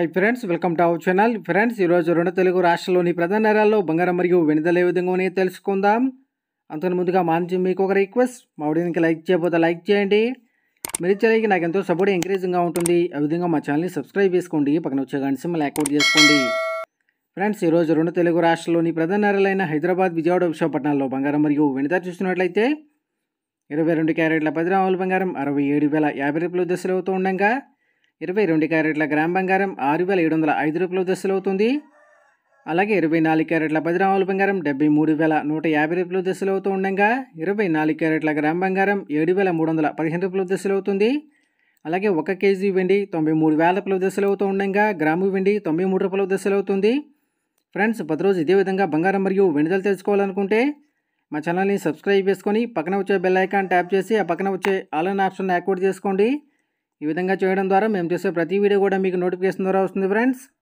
hi friends welcome to our channel friends ఈరోజు రెండు తెలుగు రాష్ట్రంలోని ప్రధాన నగరాల్లో బంగారం మరియు వెనుదల ఏ విధంగానే తెలుసుకుందాం అంతకు ముందుగా మాంచి మీకు ఒక రిక్వెస్ట్ మా వీడియోకి లైక్ చేయబోతే లైక్ చేయండి మీరు ఇచ్చే నాకు ఎంతో సపోర్ట్ ఎంకరేజింగ్గా ఉంటుంది ఆ విధంగా మా ఛానల్ని సబ్స్క్రైబ్ చేసుకోండి పక్కన వచ్చే గంట సిమ్ అవుట్ చేసుకోండి ఫ్రెండ్స్ ఈరోజు రెండు తెలుగు రాష్ట్రాల్లోని ప్రధాన నగరాలైన హైదరాబాద్ విజయవాడ విశాఖపట్నాల్లో బంగారం మరియు వెనుద చూసినట్లయితే ఇరవై రెండు క్యారెట్ల పది రాముల బంగారం అరవై ఏడు వేల యాభై రూపాయలు దశలు అవుతూ ఉండగా ఇరవై రెండు క్యారెట్ల గ్రామ్ బంగారం ఆరు వేల ఏడు వందల ఐదు రూపాయలు అవుతుంది అలాగే ఇరవై నాలుగు క్యారెట్ల బజరావుల బంగారం డెబ్బై మూడు వేల నూట యాభై రూపాయలు దశలు అవుతూ ఉండగా ఇరవై నాలుగు క్యారెట్ల గ్రామ్ బంగారం ఏడు వేల మూడు వందల పదిహేను రూపాయలు దశలు అవుతుంది అలాగే ఒక కేజీ వెండి తొంభై మూడు వేల రూపాయల దశలు అవుతూ ఉండగా గ్రాము వెండి తొంభై మూడు రూపాయల దశలు అవుతుంది ఫ్రెండ్స్ ప్రతిరోజు ఇదే విధంగా బంగారం మరియు వెండిదలు తెలుసుకోవాలనుకుంటే మా ఛానల్ని సబ్స్క్రైబ్ చేసుకొని పక్కన వచ్చే బెల్ ఐకాన్ ట్యాప్ చేసి ఆ పక్కన వచ్చే ఆల్ ఆప్షన్ యాక్టివేట్ చేసుకోండి ఈ విధంగా చేయడం ద్వారా మేము చేసే ప్రతి వీడియో కూడా మీకు నోటిఫికేషన్ ద్వారా వస్తుంది ఫ్రెండ్స్